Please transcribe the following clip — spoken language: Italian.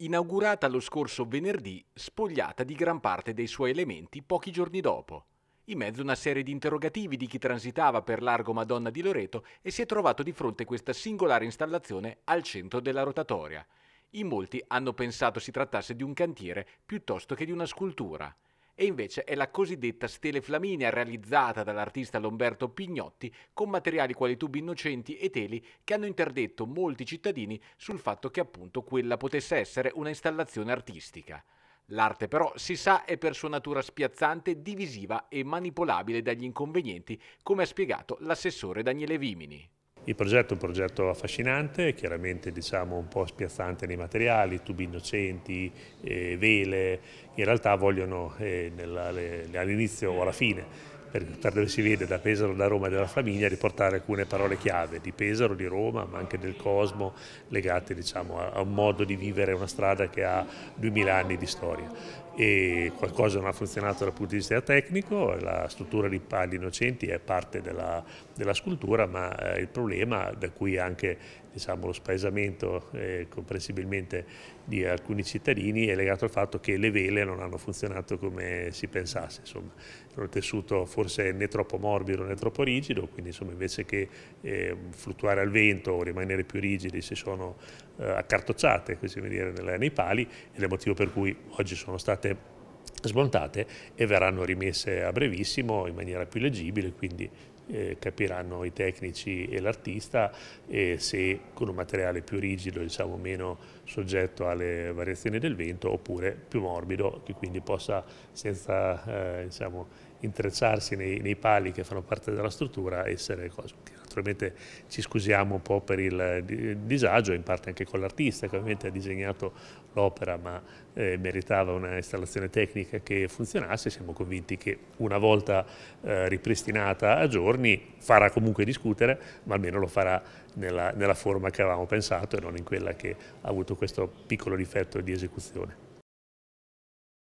inaugurata lo scorso venerdì, spogliata di gran parte dei suoi elementi pochi giorni dopo. In mezzo a una serie di interrogativi di chi transitava per largo Madonna di Loreto e si è trovato di fronte a questa singolare installazione al centro della rotatoria. In molti hanno pensato si trattasse di un cantiere piuttosto che di una scultura e invece è la cosiddetta stele flaminia realizzata dall'artista Lomberto Pignotti con materiali quali tubi innocenti e teli che hanno interdetto molti cittadini sul fatto che appunto quella potesse essere una installazione artistica. L'arte però si sa è per sua natura spiazzante, divisiva e manipolabile dagli inconvenienti, come ha spiegato l'assessore Daniele Vimini. Il progetto è un progetto affascinante, chiaramente diciamo, un po' spiazzante nei materiali, tubi innocenti, eh, vele, in realtà vogliono eh, all'inizio o alla fine per, per, dove si vede da Pesaro, da Roma e dalla famiglia, riportare alcune parole chiave di Pesaro, di Roma, ma anche del Cosmo, legate diciamo, a, a, un modo di vivere una strada che ha 2000 anni di storia. E qualcosa non ha funzionato dal punto di vista tecnico, la struttura di Pali Innocenti è parte della, della scultura, ma eh, il problema da cui anche diciamo, lo spaesamento eh, comprensibilmente di alcuni cittadini è legato al fatto che le vele non hanno funzionato come si pensasse, insomma, il tessuto forse è né troppo morbido né troppo rigido, quindi insomma, invece che eh, fluttuare al vento o rimanere più rigidi si sono eh, accartocciate così dire, nelle, nei pali ed è il motivo per cui oggi sono state smontate e verranno rimesse a brevissimo in maniera più leggibile, quindi eh, capiranno i tecnici e l'artista e se con un materiale più rigido, diciamo meno soggetto alle variazioni del vento oppure più morbido che quindi possa senza eh, diciamo, intrecciarsi nei, nei pali che fanno parte della struttura essere cosa, Naturalmente ci scusiamo un po' per il eh, disagio, in parte anche con l'artista che ovviamente ha disegnato l'opera ma eh, meritava una installazione tecnica che funzionasse, siamo convinti che una volta eh, ripristinata a giorni farà comunque discutere, ma almeno lo farà nella, nella forma che avevamo pensato e non in quella che ha avuto questo piccolo difetto di esecuzione.